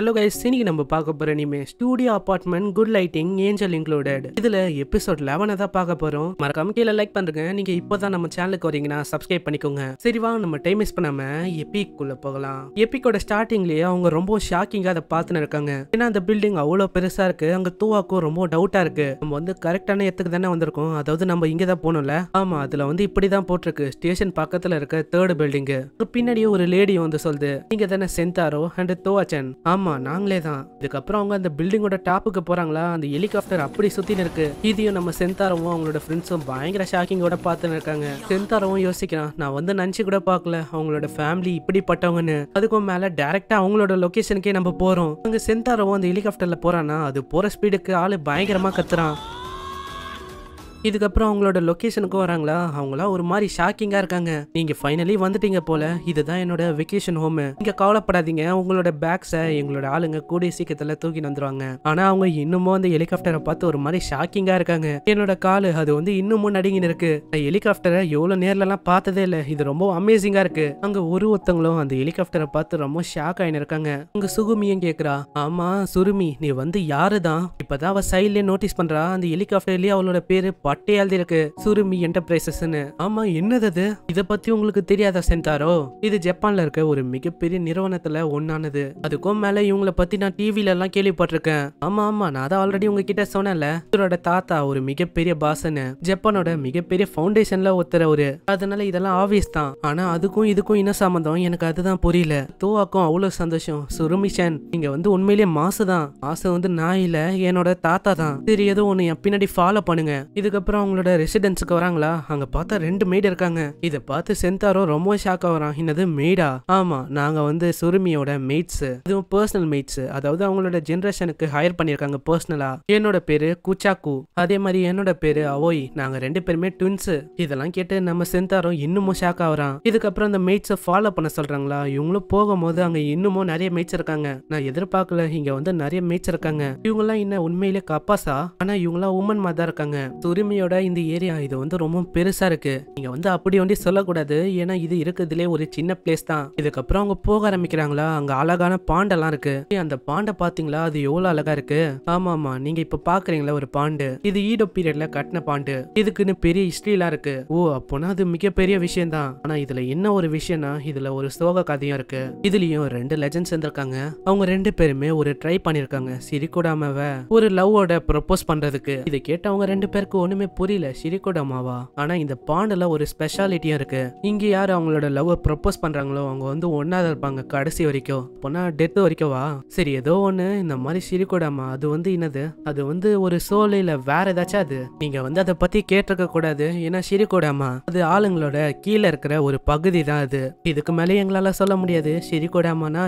hello guys இன்னைக்கு நம்ம பார்க்க போகிற இனிமே studio apartment good lighting angel included இதில் எபிசோட் லெவனை தான் பார்க்க போகிறோம் மறக்காம கீழே லைக் பண்ணுங்க நீங்கள் இப்போ தான் நம்ம சேனலுக்கு வரீங்கன்னா சப்ஸ்கிரைப் பண்ணிக்கோங்க சரிவா நம்ம டைம் மிஸ் பண்ணாமல் எப்பிக்குள்ளே போகலாம் எப்பிக்கோட ஸ்டார்டிங்லேயே அவங்க ரொம்ப ஷாக்கிங்காக அதை பார்த்துன்னு இருக்காங்க ஏன்னா அந்த பில்டிங் அவ்வளோ பெருசாக இருக்குது அங்கே தூவாக்கும் ரொம்ப டவுட்டாக இருக்குது நம்ம வந்து கரெக்டான இடத்துக்கு தானே வந்திருக்கோம் அதாவது நம்ம இங்கே தான் போகணும்ல ஆமாம் அதில் வந்து இப்படி தான் போட்டிருக்கு ஸ்டேஷன் பக்கத்தில் இருக்க தேர்ட் பில்டிங்கு பின்னாடியே ஒரு லேடி வந்து சொல்லுது நீங்கள் தானே சென்தாரோ அண்ட் தோவாச்சன் ஆமாம் ஆமா நாங்களே தான் இதுக்கப்புறம் அவங்க அந்த பில்டிங்கோட டாப்புக்கு போறாங்களா அந்த ஹெலிகாப்டர் அப்படி சுத்தி இருக்கு இதையும் நம்ம சென்தாரவும் அவங்களோட ஃப்ரெண்ட்ஸும் பயங்கர ஷாக்கிங்கோட பார்த்துன்னு இருக்காங்க சென்தாரவும் யோசிக்கிறான் நான் வந்து நினச்சி கூட பார்க்கல அவங்களோட ஃபேமிலி இப்படிப்பட்டவங்கன்னு அதுக்கும் மேலே டேரக்டா அவங்களோட லொகேஷனுக்கே நம்ம போகிறோம் அங்க சென்தாரவும் அந்த ஹெலிகாப்டரில் போறானா அது போகிற ஸ்பீடுக்கு ஆள் பயங்கரமாக கத்துறான் இதுக்கப்புறம் அவங்களோட லொக்கேஷனுக்கு வராங்களா அவங்களா ஒரு மாதிரி ஷாக்கிங்காக இருக்காங்க நீங்க ஃபைனலி வந்துட்டீங்க போல இதுதான் என்னோட வெக்கேஷன் ஹோம் நீங்கள் கவலைப்படாதீங்க உங்களோட பேக்ஸை எங்களோட ஆளுங்க கூடிய சீக்கிரத்தில் தூக்கி வந்துருவாங்க ஆனால் அவங்க இன்னமும் அந்த ஹெலிகாப்டரை பார்த்து ஒரு மாதிரி ஷாக்கிங்காக இருக்காங்க என்னோட காலு அது வந்து இன்னமும் நடுங்கின்னு இருக்கு ஹெலிகாப்டரை ஹெலிகாப்டரை எவ்வளோ நேர்லலாம் பார்த்ததே இல்லை இது ரொம்ப அமேசிங்காக இருக்கு அங்க ஒரு ஒருத்தங்களும் அந்த ஹெலிகாப்டரை பார்த்து ரொம்ப ஷாக் ஆயின் இருக்காங்க அங்க சுகுமியும் கேக்குறா ஆமா சுருமி நீ வந்து யாரு தான் அவ அவள் நோட்டீஸ் பண்றா அந்த ஹெலிகாப்டர்லயே அவளோட பேர் பட்டையால் இருக்கு சுருமி என்டர்பிரைசஸ்னு ஆமா என்னது அது இதை பத்தி உங்களுக்கு தெரியாத சென்டாரோ இது ஜப்பான்ல இருக்க ஒரு மிகப்பெரிய நிறுவனத்துல ஒன்னானது அதுக்கும் மேல இவங்களை பத்தி நான் டிவில எல்லாம் கேள்விப்பட்டிருக்கேன் ஆமா ஆமா நான் அதை ஆல்ரெடி உங்ககிட்ட சொன்னேன்ல இவரோட தாத்தா ஒரு மிகப்பெரிய பாசன்னு ஜப்பானோட மிகப்பெரிய ஃபவுண்டேஷன்ல ஒருத்தர் அவரு அதனால இதெல்லாம் ஆவியஸ் தான் ஆனா அதுக்கும் இதுக்கும் என்ன சம்மந்தம் எனக்கு அதுதான் புரியல தூவாக்கும் அவ்வளவு சந்தோஷம் சுருமிஷன் நீங்க வந்து உண்மையிலேயே மாசு தான் மாசு வந்து நான் இல்ல என்னோட தாத்தா தான் சரி ஏதோ ஒன்னு என் பின்னாடி ஃபாலோ பண்ணுங்க இதுக்கு அதுக்கப்புறம் அவங்களோட ரெசிடென்ஸுக்கு வராங்களா அங்க பார்த்தா ரெண்டு மெய்டு இருக்காங்க இதை பார்த்து சென்தாரோ ரொம்ப ஷாக் ஆகிறான் என்னது மெய்டா ஆமா நாங்க வந்து சுருமியோட மெய்ட்ஸ் இதுவும் பர்சனல் மெய்ட்ஸ் அதாவது அவங்களோட ஜென்ரேஷனுக்கு ஹையர் பண்ணியிருக்காங்க பர்சனலா என்னோட பேரு குச்சாக்கு அதே மாதிரி என்னோட பேரு அவோய் நாங்க ரெண்டு பேருமே ட்வின்ஸ் இதெல்லாம் கேட்டு நம்ம சென்தாரோ இன்னமும் ஷாக் ஆகிறான் இதுக்கப்புறம் அந்த மெய்ட்ஸை ஃபாலோ பண்ண சொல்றாங்களா இவங்களும் போகும்போது அங்க இன்னமும் நிறைய மெய்ட்ஸ் இருக்காங்க நான் எதிர்பார்க்கல இங்க வந்து நிறைய மெய்ட்ஸ் இருக்காங்க இவங்கெல்லாம் என்ன உண்மையிலே கப்பாசா ஆனா எல்லாம் உமன் மாதிரி இருக்காங்க சுருமி ஜெர்மியோட இந்த ஏரியா இது வந்து ரொம்ப பெருசா இருக்கு நீங்க வந்து அப்படி ஒண்டி சொல்லக்கூடாது ஏன்னா இது இருக்கிறதுலே ஒரு சின்ன பிளேஸ் தான் இதுக்கப்புறம் அவங்க போக ஆரம்பிக்கிறாங்களா அங்க அழகான பாண்டெல்லாம் இருக்கு அந்த பாண்டை பாத்தீங்களா அது எவ்வளவு அழகா இருக்கு ஆமா ஆமா நீங்க இப்ப பாக்குறீங்களா ஒரு பாண்டு இது ஈடோ பீரியட்ல கட்டின பாண்டு இதுக்குன்னு பெரிய ஹிஸ்டரி எல்லாம் இருக்கு ஓ அப்போனா அது மிகப்பெரிய விஷயம் தான் ஆனா இதுல என்ன ஒரு விஷயம்னா இதுல ஒரு சோக கதையும் இருக்கு இதுலயும் ரெண்டு லெஜண்ட்ஸ் இருந்திருக்காங்க அவங்க ரெண்டு பேருமே ஒரு ட்ரை பண்ணிருக்காங்க சிரிக்கூடாமவ ஒரு லவ்வோட ப்ரொபோஸ் பண்றதுக்கு இதை கேட்டவங்க அவங்க ரெண்டு பேருக்கு ஒண்ணுமே யாருக்குமே புரியல சிரிக்கோட அம்மாவா ஆனா இந்த பாண்டுல ஒரு ஸ்பெஷாலிட்டியும் இருக்கு இங்க யார் அவங்களோட லவ் ப்ரொபோஸ் பண்றாங்களோ அவங்க வந்து ஒன்னா இருப்பாங்க கடைசி வரைக்கும் போனா டெத் வரைக்கும் வா சரி ஏதோ ஒண்ணு இந்த மாதிரி ஷிரிகோட அம்மா அது வந்து என்னது அது வந்து ஒரு சோல் இல்ல வேற ஏதாச்சும் அது நீங்க வந்து அதை பத்தி கேட்டிருக்க கூடாது ஏன்னா ஷிரிகோட அம்மா அது ஆளுங்களோட கீழே இருக்கிற ஒரு பகுதி தான் அது இதுக்கு மேலே எங்களால சொல்ல முடியாது ஷிரிகோட அம்மானா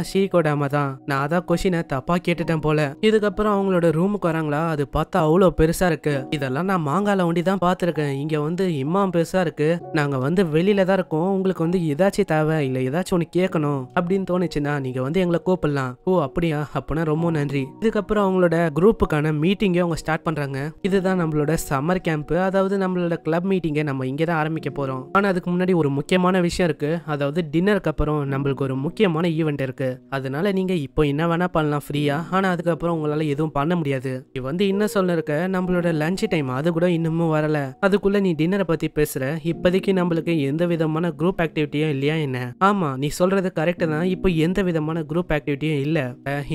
அம்மா தான் நான் அதான் கொஷினை தப்பா கேட்டுட்டேன் போல இதுக்கப்புறம் அவங்களோட ரூமுக்கு வராங்களா அது பார்த்தா அவ்வளோ பெருசா இருக்கு இதெல்லாம் நான் மாங்கால நாலு வண்டி தான் பார்த்துருக்கேன் இங்கே வந்து இம்மாம் பெருசாக இருக்குது நாங்கள் வந்து வெளியில தான் இருக்கோம் உங்களுக்கு வந்து ஏதாச்சும் தேவை இல்லை ஏதாச்சும் ஒன்று கேட்கணும் அப்படின்னு தோணுச்சுன்னா நீங்கள் வந்து எங்களை கூப்பிடலாம் ஓ அப்படியா அப்படின்னா ரொம்ப நன்றி இதுக்கப்புறம் அவங்களோட குரூப்புக்கான மீட்டிங்கே அவங்க ஸ்டார்ட் பண்ணுறாங்க இதுதான் நம்மளோட சம்மர் கேம்ப் அதாவது நம்மளோட கிளப் மீட்டிங்கை நம்ம இங்கே தான் ஆரம்பிக்க போகிறோம் ஆனால் அதுக்கு முன்னாடி ஒரு முக்கியமான விஷயம் இருக்குது அதாவது டின்னருக்கு அப்புறம் நம்மளுக்கு ஒரு முக்கியமான ஈவெண்ட் இருக்குது அதனால நீங்கள் இப்போ என்ன வேணால் பண்ணலாம் ஃப்ரீயாக ஆனால் அதுக்கப்புறம் உங்களால் எதுவும் பண்ண முடியாது இது வந்து இன்னும் சொல்ல இருக்க நம்மளோட லஞ்ச் டைம் அது கூட இன்னும் இன்னமும் வரல அதுக்குள்ள நீ டின்னரை பத்தி பேசுற இப்போதைக்கு நம்மளுக்கு எந்த விதமான குரூப் ஆக்டிவிட்டியும் இல்லையா என்ன ஆமா நீ சொல்றது கரெக்ட் தான் இப்போ எந்த விதமான குரூப் ஆக்டிவிட்டியும் இல்ல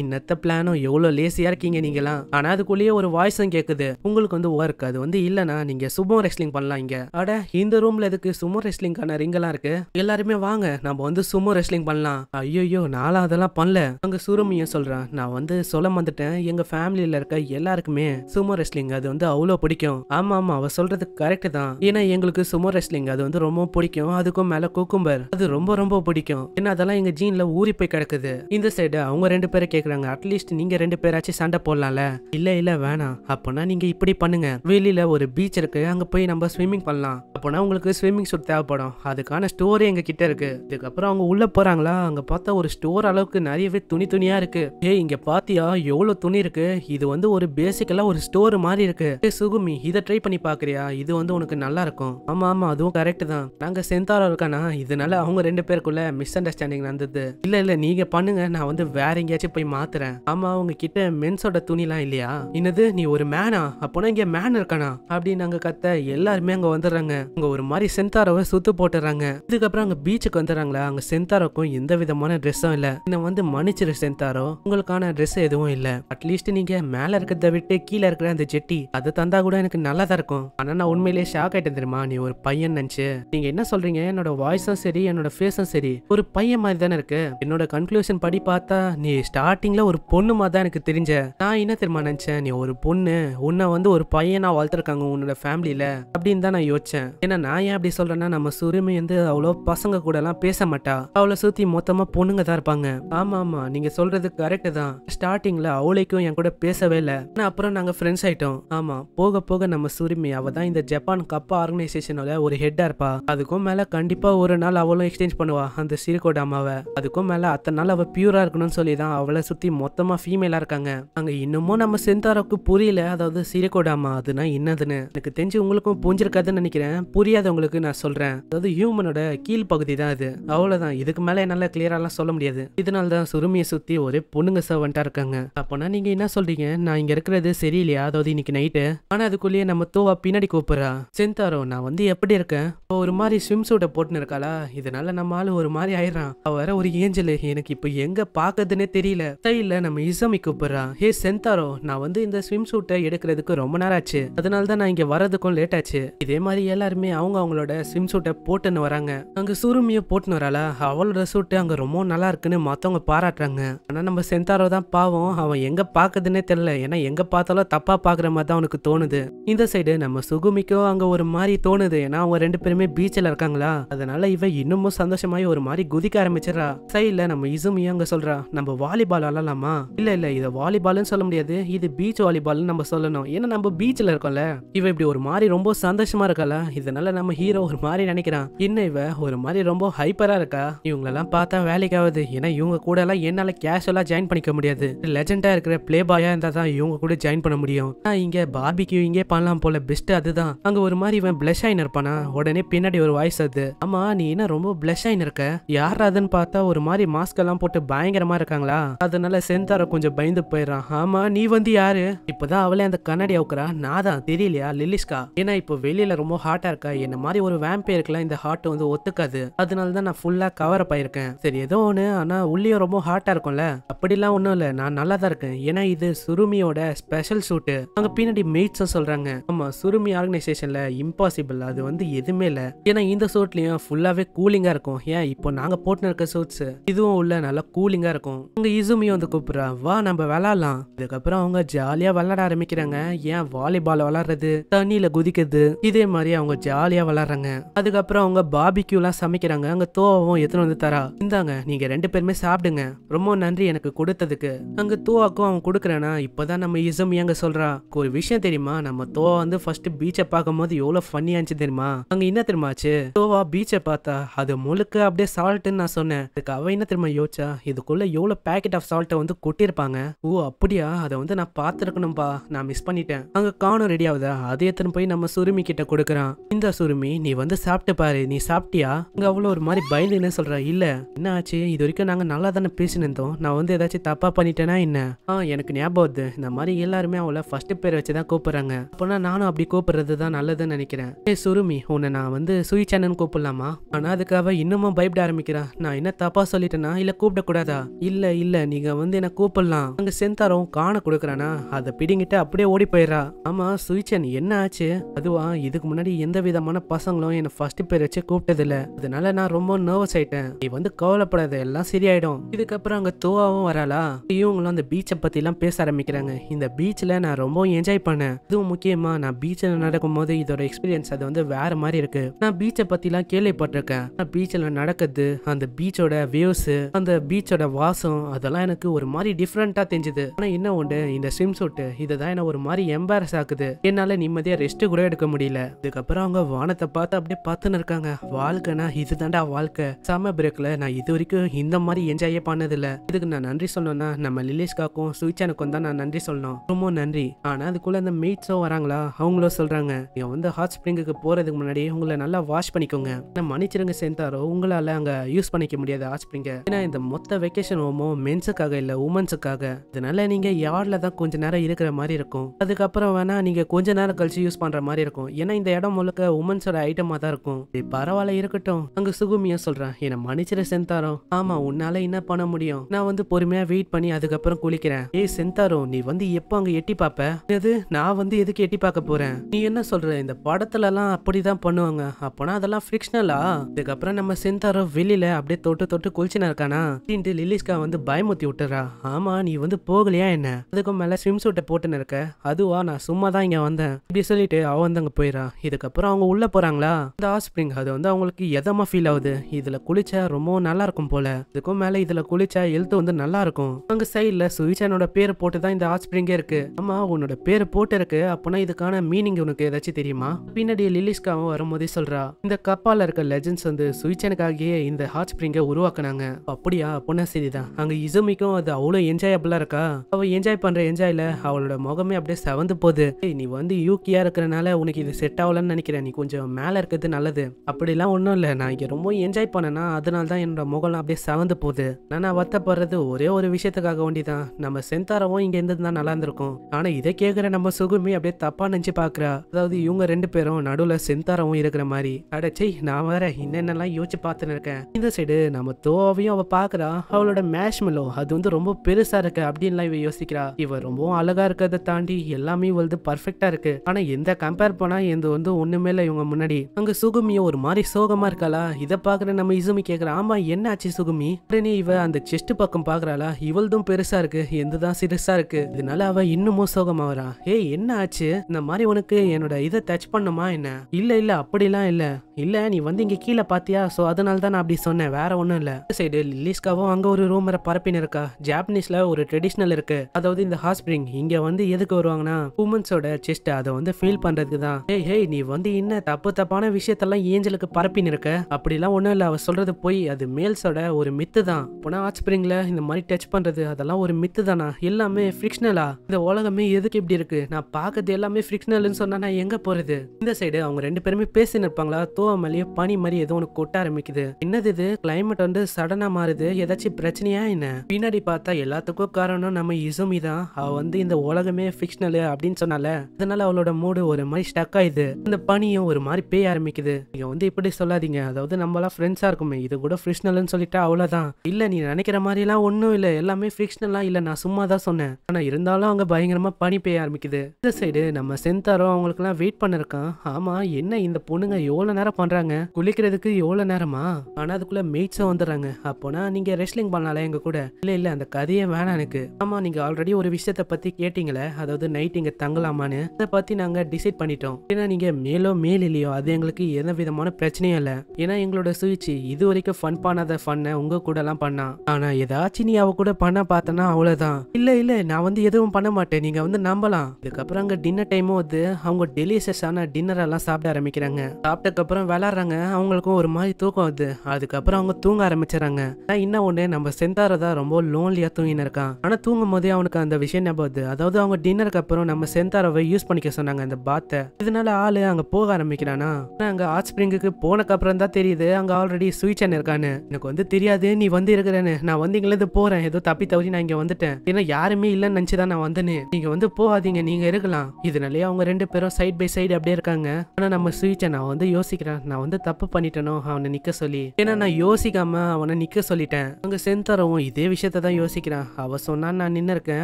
இன்னத்த பிளானும் எவ்வளவு லேசியா இருக்கீங்க நீங்களாம் ஆனா அதுக்குள்ளேயே ஒரு வாய்ஸும் கேக்குது உங்களுக்கு வந்து ஒர்க் அது வந்து இல்லனா நீங்க சுமோ ரெஸ்லிங் பண்ணலாம் இங்க அட இந்த ரூம்ல எதுக்கு சுமோ ரெஸ்லிங்கான ரிங்கெல்லாம் இருக்கு எல்லாருமே வாங்க நம்ம வந்து சுமோ ரெஸ்லிங் பண்ணலாம் ஐயோ நாளா அதெல்லாம் பண்ணல அங்க சுருமியும் சொல்றான் நான் வந்து சொல்ல வந்துட்டேன் எங்க ஃபேமிலியில இருக்க எல்லாருக்குமே சுமோ ரெஸ்லிங் அது வந்து அவ்வளோ பிடிக்கும் ஆமா ஆமா அவ சொல்றது கரெக்ட் தான் ஏன்னா எங்களுக்கு சுமோ ரெஸ்லிங் அது வந்து ரொம்ப பிடிக்கும் அதுக்கும் மேல கோகும்பர் அது ரொம்ப ரொம்ப பிடிக்கும் ஏன்னா அதெல்லாம் எங்க ஜீன்ல ஊறி போய் கிடக்குது இந்த சைடு அவங்க ரெண்டு பேரும் கேக்குறாங்க அட்லீஸ்ட் நீங்க ரெண்டு பேராச்சும் சண்டை போடலாம்ல இல்ல இல்ல வேணாம் அப்பனா நீங்க இப்படி பண்ணுங்க வெளியில ஒரு பீச் இருக்கு அங்க போய் நம்ம ஸ்விம்மிங் பண்ணலாம் அப்பனா உங்களுக்கு ஸ்விம்மிங் சூட் தேவைப்படும் அதுக்கான ஸ்டோர் எங்க கிட்ட இருக்கு இதுக்கப்புறம் அவங்க உள்ள போறாங்களா அங்க பார்த்தா ஒரு ஸ்டோர் அளவுக்கு நிறையவே துணி துணியா இருக்கு ஏ இங்க பாத்தியா எவ்வளவு துணி இருக்கு இது வந்து ஒரு பேசிக்கலா ஒரு ஸ்டோர் மாதிரி இருக்கு சுகுமி இதை ட்ரை பண்ணி பாக்குறியா இது வந்து உனக்கு நல்லா இருக்கும் ஆமா ஆமா அதுவும் கரெக்ட் தான் நாங்கள் செந்தாரம் இருக்கானா இதனால அவங்க ரெண்டு பேருக்குள்ள மிஸ் அண்டர்ஸ்டாண்டிங் நடந்தது இல்லை இல்லை நீங்க பண்ணுங்க நான் வந்து வேற எங்கேயாச்சும் போய் மாத்துறேன் ஆமா அவங்க கிட்ட மென்ஸோட துணிலாம் இல்லையா என்னது நீ ஒரு மேனா அப்போனா இங்கே மேன் இருக்கானா அப்படின்னு நாங்கள் கத்த எல்லாருமே அங்க வந்துடுறாங்க அங்கே ஒரு மாதிரி செந்தாரவை சுத்து போட்டுறாங்க இதுக்கப்புறம் அங்கே பீச்சுக்கு வந்துடுறாங்களா அங்கே செந்தாரோக்கும் எந்த விதமான ட்ரெஸ்ஸும் இல்லை என்ன வந்து மன்னிச்சிரு சென்தாரோ உங்களுக்கான ட்ரெஸ் எதுவும் இல்லை அட்லீஸ்ட் நீங்கள் மேலே இருக்கிறத விட்டு கீழே இருக்கிற அந்த ஜெட்டி அதை தந்தா கூட எனக்கு நல்லா தான் இருக்கும் ஆனால் நான் உண்மையிலேயே ஷாக் ஆகிட்டேன் தெரியுமா நீ ஒரு பையன் நினச்சி நீங்க என்ன சொல்றீங்க என்னோட வாய்ஸும் சரி என்னோட ஃபேஸும் சரி ஒரு பையன் மாதிரி தானே இருக்கு என்னோட கன்க்ளூஷன் படி பார்த்தா நீ ஸ்டார்டிங்ல ஒரு பொண்ணு மாதிரி தான் எனக்கு தெரிஞ்ச நான் என்ன தெரியுமா நினைச்சேன் நீ ஒரு பொண்ணு உன்னை வந்து ஒரு பையனா வளர்த்துருக்காங்க உன்னோட ஃபேமிலியில அப்படின்னு தான் நான் யோசிச்சேன் ஏன்னா நான் ஏன் அப்படி சொல்றேன்னா நம்ம சுருமி வந்து அவ்வளோ பசங்க கூட எல்லாம் பேச மாட்டா அவளை சுத்தி மொத்தமா பொண்ணுங்க தான் இருப்பாங்க ஆமா ஆமா நீங்க சொல்றது கரெக்ட் தான் ஸ்டார்டிங்ல அவளைக்கும் என் கூட பேசவே இல்லை ஆனா அப்புறம் நாங்க ஃப்ரெண்ட்ஸ் ஆயிட்டோம் ஆமா போக போக நம்ம சுரி உரிமை அவள் தான் இந்த ஜப்பான் கப் ஆர்கனைசேஷனோட ஒரு ஹெட்டாக இருப்பா அதுக்கும் மேலே கண்டிப்பாக ஒரு நாள் அவளும் எக்ஸ்சேஞ்ச் பண்ணுவா அந்த சிறுகோட அம்மாவை அதுக்கும் மேலே அத்தனை நாள் அவள் பியூராக இருக்கணும்னு சொல்லி தான் அவளை சுற்றி மொத்தமாக ஃபீமேலாக இருக்காங்க அங்கே இன்னமும் நம்ம செந்தாராவுக்கு புரியல அதாவது சிறுகோட அம்மா அதுனா என்னதுன்னு எனக்கு தெரிஞ்சு உங்களுக்கும் புரிஞ்சிருக்காதுன்னு நினைக்கிறேன் புரியாதவங்களுக்கு நான் சொல்கிறேன் அதாவது ஹியூமனோட கீழ் பகுதி தான் அது அவ்வளோதான் இதுக்கு மேலே என்னால் எல்லாம் சொல்ல முடியாது இதனால தான் சுருமியை சுற்றி ஒரே பொண்ணுங்க சர்வெண்ட்டாக இருக்காங்க அப்போனா நீங்கள் என்ன சொல்கிறீங்க நான் இங்கே இருக்கிறது சரியில்லையா அதாவது இன்னைக்கு நைட்டு ஆனால் அதுக்குள்ளேயே நம்ம கௌதவா பின்னாடி கூப்பிடுறா சிந்தாரோ நான் வந்து எப்படி இருக்கேன் ஒரு மாதிரி ஸ்விம் சூட்டை போட்டுன்னு இருக்காளா இதனால நம்ம ஆளு ஒரு மாதிரி ஆயிடுறான் அவ வேற ஒரு ஏஞ்சல் எனக்கு இப்போ எங்க பாக்குதுன்னே தெரியல தையில நம்ம இசமி கூப்பிடுறா ஹே செந்தாரோ நான் வந்து இந்த ஸ்விம் சூட்டை எடுக்கிறதுக்கு ரொம்ப நேரம் ஆச்சு அதனால தான் நான் இங்க வர்றதுக்கும் லேட் ஆச்சு இதே மாதிரி எல்லாருமே அவங்க அவங்களோட ஸ்விம் சூட்டை போட்டுன்னு வராங்க அங்க சுருமியை போட்டுன்னு வராளா அவளோட சூட்டு அங்க ரொம்ப நல்லா இருக்குன்னு மத்தவங்க பாராட்டுறாங்க ஆனா நம்ம செந்தாரோ தான் பாவம் அவன் எங்க பாக்குதுன்னே தெரியல ஏன்னா எங்க பார்த்தாலும் தப்பா பாக்குற மாதிரி தான் அவனுக்கு தோணுது இந்த சைடு சைடு நம்ம சுகுமிக்கும் அங்க ஒரு மாதிரி தோணுது ஏன்னா அவங்க ரெண்டு பேருமே பீச்சில் இருக்காங்களா அதனால இவன் இன்னமும் சந்தோஷமாய் ஒரு மாதிரி குதிக்க ஆரம்பிச்சிடறா சைட்ல நம்ம இசுமியும் அங்க சொல்றா நம்ம வாலிபால் ஆளலாமா இல்ல இல்ல இதை வாலிபால்னு சொல்ல முடியாது இது பீச் வாலிபால்னு நம்ம சொல்லணும் ஏன்னா நம்ம பீச்ல இருக்கோம்ல இவ இப்படி ஒரு மாதிரி ரொம்ப சந்தோஷமா இருக்கல இதனால நம்ம ஹீரோ ஒரு மாதிரி நினைக்கிறான் இன்னும் இவ ஒரு மாதிரி ரொம்ப ஹைப்பரா இருக்கா இவங்களெல்லாம் பார்த்தா வேலைக்காவது ஏன்னா இவங்க கூட எல்லாம் என்னால கேஷுவலா ஜாயின் பண்ணிக்க முடியாது லெஜெண்டா இருக்கிற பிளே பாயா இருந்தா தான் இவங்க கூட ஜாயின் பண்ண முடியும் இங்க பார்பிக்கு இங்கே பண்ணலாம் போல படத்துல பெஸ்ட் அதுதான் அங்க ஒரு மாதிரி இவன் பிளஷ் ஆயின் இருப்பானா உடனே பின்னாடி ஒரு வாய்ஸ் அது ஆமா நீ என்ன ரொம்ப பிளஷ் ஆயின் இருக்க யார் அதுன்னு பார்த்தா ஒரு மாதிரி மாஸ்க் எல்லாம் போட்டு பயங்கரமா இருக்காங்களா அதனால சென்தார கொஞ்சம் பயந்து போயிடறான் ஆமா நீ வந்து யாரு இப்பதான் அவளே அந்த கண்ணாடி அவுக்குறா நான் தான் தெரியலையா லிலிஷ்கா ஏன்னா இப்போ வெளியில ரொம்ப ஹாட்டா இருக்கா என்ன மாதிரி ஒரு வேம்பேருக்குலாம் இந்த ஹார்ட் வந்து ஒத்துக்காது அதனால தான் நான் ஃபுல்லா கவர் அப் ஆயிருக்கேன் சரி ஏதோ ஒன்று ஆனா உள்ளேயும் ரொம்ப ஹாட்டா இருக்கும்ல அப்படிலாம் ஒன்றும் இல்லை நான் நல்லா தான் இருக்கேன் ஏன்னா இது சுருமியோட ஸ்பெஷல் ஷூட்டு அங்க பின்னாடி மெய்ட்ஸும் சொல்றாங்க ஆமா சுருமி ஆர்கனைசேஷனில் இம்பாசிபிள் அது வந்து எதுவுமே இல்லை ஏன்னா இந்த சூட்லேயும் ஃபுல்லாகவே கூலிங்காக இருக்கும் ஏன் இப்போ நாங்கள் போட்டுன்னு இருக்க சூட்ஸு இதுவும் உள்ள நல்லா கூலிங்காக இருக்கும் இங்கே இசுமியும் வந்து கூப்பிட்றா வா நம்ம விளாட்லாம் இதுக்கப்புறம் அவங்க ஜாலியாக விளாட ஆரம்பிக்கிறாங்க ஏன் வாலிபால் விளாட்றது தண்ணியில் குதிக்கிறது இதே மாதிரி அவங்க ஜாலியாக விளாட்றாங்க அதுக்கப்புறம் அவங்க பாபிக்யூலாம் சமைக்கிறாங்க அங்கே தோவாவும் எத்தனை வந்து தரா இந்தாங்க நீங்கள் ரெண்டு பேருமே சாப்பிடுங்க ரொம்ப நன்றி எனக்கு கொடுத்ததுக்கு அங்கே தோவாக்கும் அவன் கொடுக்குறேன்னா இப்போதான் நம்ம இசுமி ஏங்க சொல்கிறா ஒரு விஷயம் தெரியுமா நம்ம தோவா வந்து ஃபர்ஸ்ட் பீச்சை பார்க்கும்போது எவ்வளோ ஃபன்னியா இருந்துச்சு தெரியுமா அங்க என்ன தெரியுமாச்சு சோவா பீச்சை பார்த்தா அது முழுக்க அப்படியே சால்ட்டுன்னு நான் சொன்னேன் அதுக்கு அவ என்ன தெரியுமா யோசிச்சா இதுக்குள்ள எவ்வளோ பேக்கெட் ஆஃப் சால்ட்டை வந்து கொட்டியிருப்பாங்க ஓ அப்படியா அதை வந்து நான் பார்த்துருக்கணும்பா நான் மிஸ் பண்ணிட்டேன் அங்க காணும் ரெடி ஆகுதா அதே எத்தனை போய் நம்ம சுருமி கிட்ட கொடுக்குறான் இந்த சுருமி நீ வந்து சாப்பிட்டு பாரு நீ சாப்பிட்டியா அங்க அவ்வளோ ஒரு மாதிரி பயந்துன்னு சொல்றா இல்ல என்ன ஆச்சு இது வரைக்கும் நாங்க நல்லா தானே பேசினிருந்தோம் நான் வந்து ஏதாச்சும் தப்பா பண்ணிட்டேனா என்ன ஆ எனக்கு ஞாபகம் வருது இந்த மாதிரி எல்லாருமே அவளை ஃபர்ஸ்ட் பேர் வச்சு தான் கூப்பிடுறாங்க அப்போனா நான் நானும் அப்படி கூப்பிடுறது தான் நல்லதுன்னு நினைக்கிறேன் ஏ சுருமி உன்னை நான் வந்து சுயிச்சனன் கூப்பிடலாமா ஆனா அதுக்காக இன்னமும் பயப்பட ஆரம்பிக்கிறான் நான் என்ன தப்பா சொல்லிட்டேனா இல்லை கூப்பிடக்கூடாதா இல்லை இல்லை நீங்க வந்து என்ன கூப்பிடலாம் அங்கே செந்தாரம் காண கொடுக்குறானா அதை பிடிங்கிட்டு அப்படியே ஓடி போயிடறா ஆமா சுயிச்சன் என்ன ஆச்சு அதுவா இதுக்கு முன்னாடி எந்த விதமான பசங்களும் என்னை ஃபர்ஸ்ட் பேர் வச்சு கூப்பிட்டதில்ல அதனால நான் ரொம்ப நர்வஸ் ஆயிட்டேன் நீ வந்து கவலைப்படாத எல்லாம் சரியாயிடும் இதுக்கப்புறம் அங்க தோவாவும் வராளா இவங்களும் அந்த பீச்சை பற்றிலாம் பேச ஆரம்பிக்கிறாங்க இந்த பீச்சில் நான் ரொம்ப என்ஜாய் பண்ணேன் இதுவும் முக்கியமா நான் பீச்சில் நடக்கும் போது இதோட எக்ஸ்பீரியன்ஸ் அது வந்து வேற மாதிரி இருக்கு நான் பீச்சை பத்திலாம் கேள்விப்பட்டிருக்கேன் நான் பீச்சில் நடக்குது அந்த பீச்சோட வேவ்ஸ் அந்த பீச்சோட வாசம் அதெல்லாம் எனக்கு ஒரு மாதிரி டிஃப்ரெண்டா தெரிஞ்சுது ஆனா என்ன ஒன்று இந்த ஸ்விம் சூட் இதுதான் என்ன ஒரு மாதிரி எம்பாரஸ் ஆகுது என்னால நிம்மதியா ரெஸ்ட் கூட எடுக்க முடியல இதுக்கப்புறம் அவங்க வானத்தை பார்த்து அப்படியே பார்த்துன்னு இருக்காங்க வாழ்க்கைனா இதுதான்டா வாழ்க்கை சம பிரேக்ல நான் இது வரைக்கும் இந்த மாதிரி என்ஜாயே பண்ணதில்லை இதுக்கு நான் நன்றி சொல்லணும்னா நம்ம லிலேஷ்காக்கும் சுவிச்சனுக்கும் தான் நான் நன்றி சொல்லணும் ரொம்ப நன்றி ஆனா அதுக்குள்ள அந்த மீட்ஸும் வராங்களா அவங்களும் சொல்கிறாங்க நீங்க வந்து ஹாட் ஸ்ப்ரிங்குக்கு போகிறதுக்கு முன்னாடி உங்களை நல்லா வாஷ் பண்ணிக்கோங்க ஆனால் மன்னிச்சிருங்க சேர்ந்தாரோ உங்களால அங்கே யூஸ் பண்ணிக்க முடியாது ஹாட் ஸ்ப்ரிங்கை ஏன்னா இந்த மொத்த வெக்கேஷன் ஹோமோ மென்ஸுக்காக இல்லை உமன்ஸுக்காக இதனால நீங்கள் யார்டில் தான் கொஞ்ச நேரம் இருக்கிற மாதிரி இருக்கும் அதுக்கப்புறம் வேணால் நீங்கள் கொஞ்ச நேரம் கழிச்சு யூஸ் பண்ணுற மாதிரி இருக்கும் ஏன்னா இந்த இடம் முழுக்க உமன்ஸோட ஐட்டமாக தான் இருக்கும் பரவாயில்ல இருக்கட்டும் அங்க சுகுமியா சொல்றேன் என்ன மன்னிச்சிட சென்தாரோ ஆமா உன்னால என்ன பண்ண முடியும் நான் வந்து பொறுமையாக வெயிட் பண்ணி அதுக்கப்புறம் குளிக்கிறேன் ஏய் சென்தாரோ நீ வந்து எப்போ அங்கே எட்டி பார்ப்ப நான் வந்து எதுக்கு எட்டி பார்க்க போறேன் நீ என்ன சொல்ற இந்த படத்துல எல்லாம் அப்படிதான் பண்ணுவாங்க அப்போனா அதெல்லாம் பிரிக்ஷனலா இதுக்கப்புறம் நம்ம சிந்தார வெளியில அப்படியே தொட்டு தொட்டு குளிச்சுனா இருக்கானா அப்படின்ட்டு லிலிஸ்கா வந்து பயமுத்தி விட்டுறா ஆமா நீ வந்து போகலையா என்ன அதுக்கு மேல ஸ்விம் சூட்டை போட்டுன்னு இருக்க அதுவா நான் சும்மா தான் இங்க வந்தேன் இப்படி சொல்லிட்டு அவ வந்து அங்க போயிடா இதுக்கப்புறம் அவங்க உள்ள போறாங்களா இந்த ஆஸ்பிரிங் அது வந்து அவங்களுக்கு எதமா ஃபீல் ஆகுது இதுல குளிச்சா ரொம்ப நல்லா இருக்கும் போல இதுக்கும் மேல இதுல குளிச்சா எழுத்து வந்து நல்லா இருக்கும் அங்க சைட்ல சுவிச்சனோட பேர் போட்டு தான் இந்த ஆஸ்பிரிங்கே இருக்கு ஆமா உன்னோட பேர் போட்டு இருக்கு அப்பனா இதுக்கான இதுக்கான மீனிங் உனக்கு ஏதாச்சும் தெரியுமா பின்னாடி லிலிஸ்காவும் வரும்போதே சொல்றா இந்த கப்பால இருக்க லெஜன்ஸ் வந்து சுயிச்சனுக்காகவே இந்த ஹாட் ஸ்பிரிங் உருவாக்குனாங்க அப்படியா அப்படின்னா சரிதான் அங்க இசுமிக்கும் அது அவ்வளவு என்ஜாயபிளா இருக்கா அவ என்ஜாய் பண்ற என்ஜாய்ல அவளோட முகமே அப்படியே செவந்து போகுது நீ வந்து யூகியா இருக்கிறனால உனக்கு இது செட் ஆகலன்னு நினைக்கிறேன் நீ கொஞ்சம் மேல இருக்கிறது நல்லது அப்படிலாம் ஒன்றும் இல்லை நான் இங்கே ரொம்ப என்ஜாய் பண்ணேன்னா அதனால தான் என்னோட முகம்லாம் அப்படியே செவந்து போகுது நான் வத்தப்படுறது ஒரே ஒரு விஷயத்துக்காக வேண்டிதான் நம்ம செந்தாரவும் இங்க தான் நல்லா இருந்திருக்கும் ஆனா இதை கேக்குற நம்ம சுகுமி அப்படியே தப்பா நினைச்சு பாக்குறா அதாவது இவங்க ரெண்டு பேரும் நடுவுல செந்தாரவும் இருக்கிற மாதிரி அடைச்சை நான் வேற என்னென்னலாம் யோசிச்சு பார்த்துன்னு இருக்கேன் இந்த சைடு நம்ம தோவையும் அவ பாக்குறா அவளோட மேஷ்மெலோ அது வந்து ரொம்ப பெருசா இருக்கு அப்படின்லாம் இவ யோசிக்கிறா இவ ரொம்ப அழகா இருக்கிறத தாண்டி எல்லாமே வந்து பர்ஃபெக்டா இருக்கு ஆனா எந்த கம்பேர் பண்ணா எந்த வந்து ஒண்ணுமே இல்ல இவங்க முன்னாடி அங்க சுகுமியோ ஒரு மாதிரி சோகமா இருக்காளா இதை பாக்குற நம்ம இசுமி கேக்குற ஆமா என்ன ஆச்சு சுகுமி உடனே இவ அந்த செஸ்ட் பக்கம் பாக்குறாளா இவள்தும் பெருசா இருக்கு எந்ததான் சிறுசா இருக்கு இதனால அவ இன்னமும் சோகமாவறா ஏய் என்ன ஆச்சு இந்த மாதிரி மாதிரி உனக்கு என்னோட இதை டச் பண்ணுமா என்ன இல்ல இல்ல அப்படிலாம் இல்ல இல்ல நீ வந்து இங்க கீழே பாத்தியா சோ அதனால தான் நான் அப்படி சொன்னேன் வேற ஒன்னும் இல்ல சைடு லிலிஸ்காவும் அங்க ஒரு ரூமரை பரப்பின்னு இருக்கா ஜாப்பனீஸ்ல ஒரு ட்ரெடிஷ்னல் இருக்கு அதாவது இந்த ஹாஸ்பிரிங் இங்க வந்து எதுக்கு வருவாங்கன்னா உமன்ஸோட செஸ்ட் அதை வந்து ஃபீல் பண்றதுக்கு தான் ஏய் ஹேய் நீ வந்து என்ன தப்பு தப்பான விஷயத்தெல்லாம் ஏஞ்சலுக்கு பரப்பின்னு இருக்க அப்படிலாம் ஒண்ணும் இல்ல அவ சொல்றது போய் அது மேல்ஸோட ஒரு மித்து தான் போனா ஹாஸ்பிரிங்ல ஸ்ப்ரிங்ல இந்த மாதிரி டச் பண்றது அதெல்லாம் ஒரு மித்து தானா எல்லாமே ஃப்ரிக்ஷனலா இந்த உலகமே எதுக்கு இப்படி இருக்கு நான் பார்க்கறது எல்லாமே ஃப்ரிக்ஷன் சிக்னல்னு சொன்னா நான் எங்க போறது இந்த சைடு அவங்க ரெண்டு பேருமே பேசி நிற்பாங்களா தோவ மேலேயே பனி மாதிரி ஏதோ ஒன்று கொட்ட ஆரம்பிக்குது என்னது இது கிளைமேட் வந்து சடனா மாறுது ஏதாச்சும் பிரச்சனையா என்ன பின்னாடி பார்த்தா எல்லாத்துக்கும் காரணம் நம்ம இசுமி தான் அவ வந்து இந்த உலகமே ஃபிக்ஷனல் அப்படின்னு சொன்னால அதனால அவளோட மூடு ஒரு மாதிரி ஸ்டக் ஆயிடுது இந்த பனியும் ஒரு மாதிரி பேய ஆரம்பிக்குது நீங்க வந்து இப்படி சொல்லாதீங்க அதாவது நம்மளா ஃப்ரெண்ட்ஸா இருக்குமே இது கூட ஃபிக்ஷனல்னு சொல்லிட்டு அவ்வளவுதான் இல்ல நீ நினைக்கிற மாதிரி எல்லாம் ஒன்றும் இல்லை எல்லாமே ஃபிக்ஷனலா இல்லை நான் சும்மா தான் சொன்னேன் ஆனா இருந்தாலும் அங்க பயங்கரமா பனி பெய்ய ஆரம்பிக்குது இந்த சைடு நம்ம செந்தாரோ அவங்களுக்குலாம் வெயிட் பண்ணிருக்கான் ஆமாம் என்ன இந்த பொண்ணுங்க எவ்வளோ நேரம் பண்ணுறாங்க குளிக்கிறதுக்கு எவ்வளோ நேரமா ஆனால் அதுக்குள்ள மீட்ஸும் வந்துடுறாங்க அப்போனா நீங்கள் ரெஸ்லிங் பண்ணலாம் எங்கள் கூட இல்லை இல்லை அந்த கதையே வேணாம் எனக்கு ஆமாம் நீங்கள் ஆல்ரெடி ஒரு விஷயத்த பற்றி கேட்டிங்களே அதாவது நைட் இங்கே தங்கலாமான்னு அதை பற்றி நாங்கள் டிசைட் பண்ணிட்டோம் ஏன்னா நீங்கள் மேலோ மேல் இல்லையோ அது எங்களுக்கு எந்த விதமான பிரச்சனையும் இல்லை ஏன்னா எங்களோட சுயிச்சு இது வரைக்கும் ஃபன் பண்ணாத ஃபன்னை உங்கள் கூடலாம் பண்ணா ஆனால் ஏதாச்சும் நீ அவ கூட பண்ண பார்த்தனா அவ்வளவுதான் இல்லை இல்லை நான் வந்து எதுவும் பண்ண மாட்டேன் நீங்கள் வந்து நம்பலாம் இதுக்கப்புறம் அங்கே டின்னர் டைமும் வந்து அவங்க டெலிஷியஸான டின்னர் எல்லாம் சாப்பிட ஆரம்பிக்கிறாங்க அப்புறம் விளாட்றாங்க அவங்களுக்கும் ஒரு மாதிரி தூக்கம் வருது அதுக்கப்புறம் அவங்க தூங்க ஆரம்பிச்சிடறாங்க ஆனால் இன்னும் ஒன்று நம்ம செந்தாரோ தான் ரொம்ப லோன்லியாக தூங்கினு இருக்கான் ஆனால் தூங்கும் போதே அவனுக்கு அந்த விஷயம் ஞாபகம் வருது அதாவது அவங்க டின்னருக்கு அப்புறம் நம்ம செந்தாரவை யூஸ் பண்ணிக்க சொன்னாங்க அந்த பாத்தை இதனால ஆள் அங்கே போக ஆரம்பிக்கிறானா ஆனால் அங்கே ஹாட் போனக்கு அப்புறம் தான் தெரியுது அங்கே ஆல்ரெடி சுவிச்சன் இருக்கான்னு எனக்கு வந்து தெரியாது நீ வந்து இருக்கிறேன்னு நான் வந்து இங்கிலேருந்து போகிறேன் ஏதோ தப்பி தவறி நான் இங்கே வந்துட்டேன் ஏன்னா யாருமே இல்லைன்னு நினச்சி தான் நான் வந்தேன்னு நீங்கள் வந்து போகாதீங்க நீங்கள் இருக்கலாம் இதனாலேயே அவங்க ரெண்டு பேரும் சைட் பை சைடு அப்படியே இருக்காங்க ஆனா நம்ம சுயிச்சை நான் வந்து யோசிக்கிறேன் நான் வந்து தப்பு பண்ணிட்டேனோ அவனை நிக்க சொல்லி ஏன்னா நான் யோசிக்காம அவனை நிக்க சொல்லிட்டேன் அவங்க செந்தரவும் இதே விஷயத்த தான் யோசிக்கிறான் அவ சொன்னான்னு நான் நின்று இருக்கேன்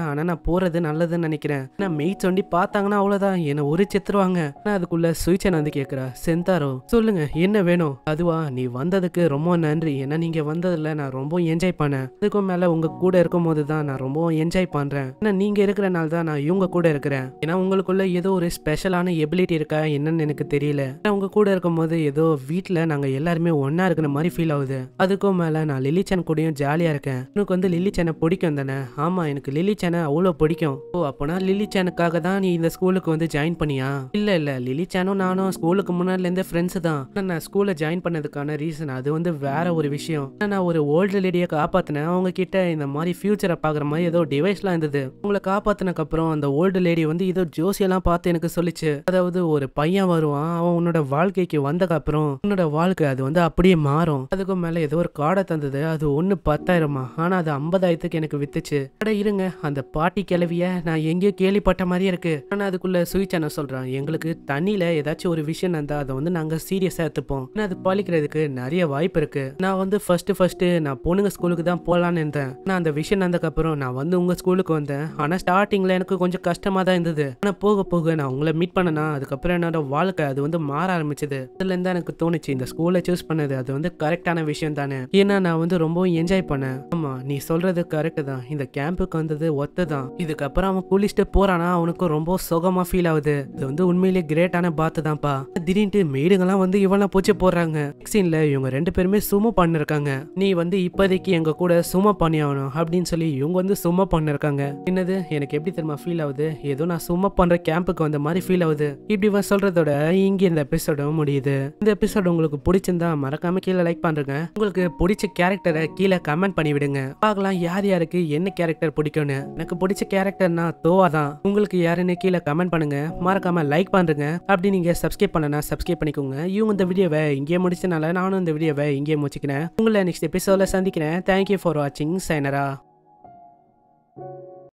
ஆனா நான் போறது நல்லதுன்னு நினைக்கிறேன் நான் மெய் சொண்டி பார்த்தாங்கன்னா அவ்வளவுதான் என்ன ஒரு செத்துருவாங்க ஆனா அதுக்குள்ள சுயிச்சை நான் வந்து கேக்குறா செந்தாரோ சொல்லுங்க என்ன வேணும் அதுவா நீ வந்ததுக்கு ரொம்ப நன்றி ஏன்னா நீங்க வந்ததுல நான் ரொம்ப என்ஜாய் பண்ணேன் அதுக்கும் மேல உங்க கூட இருக்கும் போது தான் நான் ரொம்ப என்ஜாய் பண்றேன் ஏன்னா நீங்க இருக்கிறனால தான் நான் இவங்க கூட இருக்கிறேன் ஏன்னா உங்களுக்குள்ள ஏதோ ஒரு ஸ்பெஷலான எபிலிட்டி இருக்கா என்னன்னு எனக்கு தெரியல அவங்க கூட இருக்கும்போது ஏதோ வீட்டில் நாங்கள் எல்லாருமே ஒன்னா இருக்கிற மாதிரி ஃபீல் ஆகுது அதுக்கும் மேலே நான் லிலிச்சன் கூடயும் ஜாலியாக இருக்கேன் எனக்கு வந்து லிலிச்சனை பிடிக்கும் தானே ஆமாம் எனக்கு லிலிச்சனை அவ்வளோ பிடிக்கும் ஓ அப்போனா லிலிச்சனுக்காக தான் நீ இந்த ஸ்கூலுக்கு வந்து ஜாயின் பண்ணியா இல்லை இல்லை லிலிச்சானும் நானும் ஸ்கூலுக்கு முன்னாடிலேருந்து ஃப்ரெண்ட்ஸ் தான் நான் ஸ்கூலில் ஜாயின் பண்ணதுக்கான ரீசன் அது வந்து வேற ஒரு விஷயம் நான் ஒரு ஓல்டு லேடியை காப்பாற்றினேன் அவங்க கிட்ட இந்த மாதிரி ஃபியூச்சரை பார்க்குற மாதிரி ஏதோ டிவைஸ்லாம் இருந்தது உங்களை காப்பாற்றினக்கப்புறம் அந்த ஓல்டு லேடி வந்து ஏதோ ஜோசியெல்லாம் பார்த்து பார்த்து எனக்கு சொல்லிச்சு அதாவது ஒரு பையன் வருவான் அவன் உன்னோட வாழ்க்கைக்கு வந்ததுக்கு அப்புறம் உன்னோட வாழ்க்கை அது வந்து அப்படியே மாறும் அதுக்கு மேல ஏதோ ஒரு காடை தந்தது அது ஒன்னு பத்தாயிரமா ஆனா அது ஐம்பதாயிரத்துக்கு எனக்கு வித்துச்சு அட இருங்க அந்த பாட்டி கிளவிய நான் எங்கேயோ கேள்விப்பட்ட மாதிரியே இருக்கு ஆனா அதுக்குள்ள சுவிட்ச் என்ன சொல்றான் எங்களுக்கு தண்ணியில ஏதாச்சும் ஒரு விஷயம் இருந்தா அதை வந்து நாங்க சீரியஸா எடுத்துப்போம் ஆனா அது பழிக்கிறதுக்கு நிறைய வாய்ப்பு இருக்கு நான் வந்து ஃபர்ஸ்ட் ஃபர்ஸ்ட் நான் பொண்ணுங்க ஸ்கூலுக்கு தான் போலான்னு இருந்தேன் ஆனா அந்த விஷயம் நடந்ததுக்கு அப்புறம் நான் வந்து உங்க ஸ்கூலுக்கு வந்தேன் ஆனா ஸ்டார்டிங்ல எனக்கு கொஞ்சம் கஷ்டமா தான் இருந்தது ஆனா போக போக நான் உங்களை மீட் பண்ணனா அதுக்கப்புறம் என்னோட வாழ்க்கை அது வந்து மாற ஆரம்பிச்சது அதுலேருந்து எனக்கு தோணுச்சு இந்த ஸ்கூலை சூஸ் பண்ணது அது வந்து கரெக்டான விஷயம் தானே ஏன்னா நான் வந்து ரொம்பவும் என்ஜாய் பண்ணேன் ஆமாம் நீ சொல்கிறது கரெக்டு தான் இந்த கேம்புக்கு வந்தது ஒத்து தான் இதுக்கப்புறம் அவன் குளிச்சுட்டு போகிறானா அவனுக்கு ரொம்ப சுகமாக ஃபீல் ஆகுது இது வந்து உண்மையிலேயே கிரேட்டான பாத்து தான்ப்பா திடீர்னு மெய்டுங்கெல்லாம் வந்து இவெல்லாம் பூச்சி போடுறாங்க சீனில் இவங்க ரெண்டு பேருமே சும்மா பண்ணிருக்காங்க நீ வந்து இப்போதைக்கு எங்கள் கூட சும்மா பண்ணி ஆகணும் அப்படின்னு சொல்லி இவங்க வந்து சும்மா பண்ணிருக்காங்க என்னது எனக்கு எப்படி தெரியுமா ஃபீல் ஆகுது ஏதோ நான் சும்மா பண்ணுற கேம்புக்கு எனக்கும் அந்த மாதிரி ஃபீல் ஆகுது இப்படி வர சொல்றதோட இங்கே இந்த எபிசோடும் முடியுது இந்த எபிசோடு உங்களுக்கு பிடிச்சிருந்தா மறக்காம கீழே லைக் பண்றேங்க உங்களுக்கு பிடிச்ச கேரக்டரை கீழே கமெண்ட் பண்ணி விடுங்க பார்க்கலாம் யார் யாருக்கு என்ன கேரக்டர் பிடிக்கும்னு எனக்கு பிடிச்ச கேரக்டர்னா தோவா தான் உங்களுக்கு யாருன்னு கீழே கமெண்ட் பண்ணுங்க மறக்காம லைக் பண்றேங்க அப்படி நீங்க சப்ஸ்கிரைப் பண்ணனா சப்ஸ்கிரைப் பண்ணிக்கோங்க இவங்க இந்த வீடியோவை இங்கே முடிச்சனால நானும் இந்த வீடியோவை இங்கே முடிச்சுக்கிறேன் உங்களை நெக்ஸ்ட் எபிசோட சந்திக்கிறேன் தேங்க்யூ ஃபார் வாட்சிங் சைனரா